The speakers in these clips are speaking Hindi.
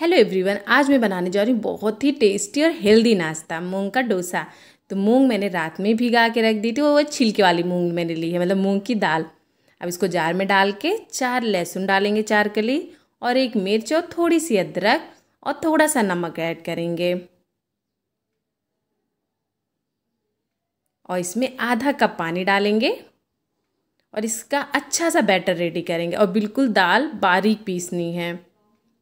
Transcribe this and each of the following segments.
हेलो एवरीवन आज मैं बनाने जा रही हूँ बहुत ही टेस्टी और हेल्दी नाश्ता मूंग का डोसा तो मूंग मैंने रात में भिगा के रख दी थी वो वो छिलके वाली मूंग मैंने ली है मतलब मूंग की दाल अब इसको जार में डाल के चार लहसुन डालेंगे चार कली और एक मिर्च और थोड़ी सी अदरक और थोड़ा सा नमक ऐड करेंगे और इसमें आधा कप पानी डालेंगे और इसका अच्छा सा बैटर रेडी करेंगे और बिल्कुल दाल बारीक पीसनी है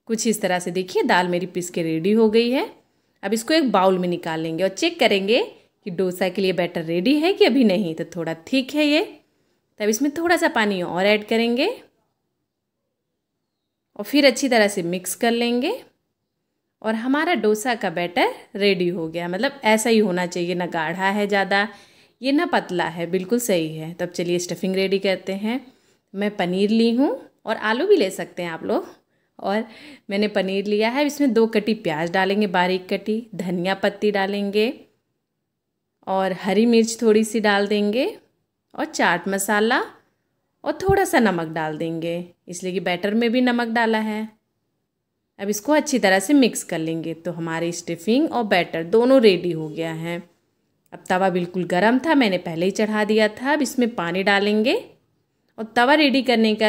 कुछ इस तरह से देखिए दाल मेरी पीस के रेडी हो गई है अब इसको एक बाउल में निकाल लेंगे और चेक करेंगे कि डोसा के लिए बैटर रेडी है कि अभी नहीं तो थोड़ा थिक है ये तब इसमें थोड़ा सा पानी और ऐड करेंगे और फिर अच्छी तरह से मिक्स कर लेंगे और हमारा डोसा का बैटर रेडी हो गया मतलब ऐसा ही होना चाहिए ना गाढ़ा है ज़्यादा ये ना पतला है बिल्कुल सही है तब चलिए स्टफिंग रेडी करते हैं मैं पनीर ली हूँ और आलू भी ले सकते हैं आप लोग और मैंने पनीर लिया है इसमें दो कटी प्याज डालेंगे बारीक कटी धनिया पत्ती डालेंगे और हरी मिर्च थोड़ी सी डाल देंगे और चाट मसाला और थोड़ा सा नमक डाल देंगे इसलिए कि बैटर में भी नमक डाला है अब इसको अच्छी तरह से मिक्स कर लेंगे तो हमारी स्टफिंग और बैटर दोनों रेडी हो गया है अब तवा बिल्कुल गर्म था मैंने पहले ही चढ़ा दिया था अब इसमें पानी डालेंगे और तवा रेडी करने का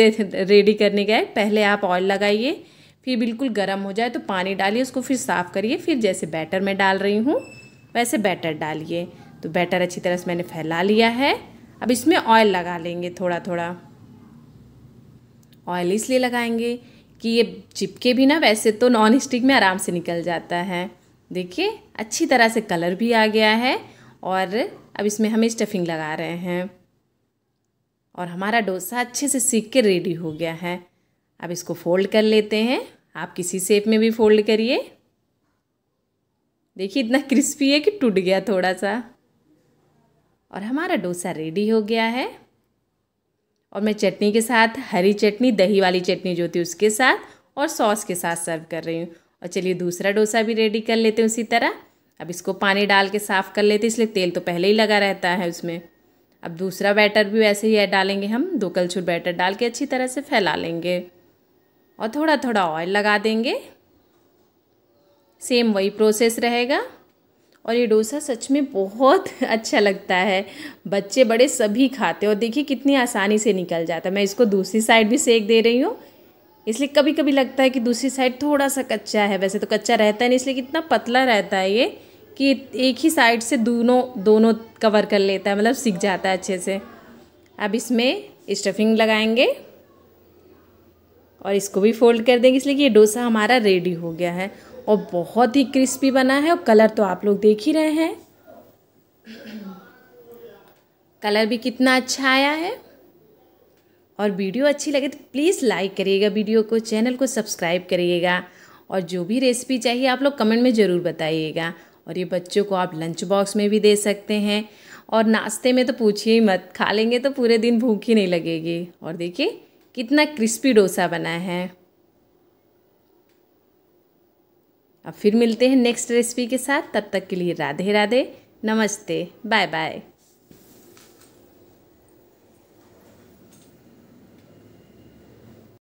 रेडी करने का है पहले आप ऑयल लगाइए फिर बिल्कुल गर्म हो जाए तो पानी डालिए उसको फिर साफ़ करिए फिर जैसे बैटर में डाल रही हूँ वैसे बैटर डालिए तो बैटर अच्छी तरह से मैंने फैला लिया है अब इसमें ऑयल लगा लेंगे थोड़ा थोड़ा ऑयल इसलिए लगाएंगे कि ये चिपके भी ना वैसे तो नॉन स्टिक में आराम से निकल जाता है देखिए अच्छी तरह से कलर भी आ गया है और अब इसमें हम स्टफिंग लगा रहे हैं और हमारा डोसा अच्छे से सीख के रेडी हो गया है अब इसको फोल्ड कर लेते हैं आप किसी सेप में भी फोल्ड करिए देखिए इतना क्रिस्पी है कि टूट गया थोड़ा सा और हमारा डोसा रेडी हो गया है और मैं चटनी के साथ हरी चटनी दही वाली चटनी जो थी उसके साथ और सॉस के साथ सर्व कर रही हूँ और चलिए दूसरा डोसा भी रेडी कर लेते हैं उसी तरह अब इसको पानी डाल के साफ़ कर लेते इसलिए तेल तो पहले ही लगा रहता है उसमें अब दूसरा बैटर भी वैसे ही डालेंगे हम दो कलछुर बैटर डाल के अच्छी तरह से फैला लेंगे और थोड़ा थोड़ा ऑयल लगा देंगे सेम वही प्रोसेस रहेगा और ये डोसा सच में बहुत अच्छा लगता है बच्चे बड़े सभी खाते और देखिए कितनी आसानी से निकल जाता है मैं इसको दूसरी साइड भी सेक दे रही हूँ इसलिए कभी कभी लगता है कि दूसरी साइड थोड़ा सा कच्चा है वैसे तो कच्चा रहता है नहीं इसलिए कितना पतला रहता है ये कि एक ही साइड से दोनों दोनों कवर कर लेता है मतलब सीख जाता है अच्छे से अब इसमें स्टफिंग लगाएंगे और इसको भी फोल्ड कर देंगे इसलिए कि ये डोसा हमारा रेडी हो गया है और बहुत ही क्रिस्पी बना है और कलर तो आप लोग देख ही रहे हैं कलर भी कितना अच्छा आया है और वीडियो अच्छी लगे तो प्लीज़ लाइक करिएगा वीडियो को चैनल को सब्सक्राइब करिएगा और जो भी रेसिपी चाहिए आप लोग कमेंट में ज़रूर बताइएगा और ये बच्चों को आप लंच बॉक्स में भी दे सकते हैं और नाश्ते में तो पूछिए ही मत खा लेंगे तो पूरे दिन भूख ही नहीं लगेगी और देखिए कितना क्रिस्पी डोसा बना है अब फिर मिलते हैं नेक्स्ट रेसिपी के साथ तब तक के लिए राधे राधे नमस्ते बाय बाय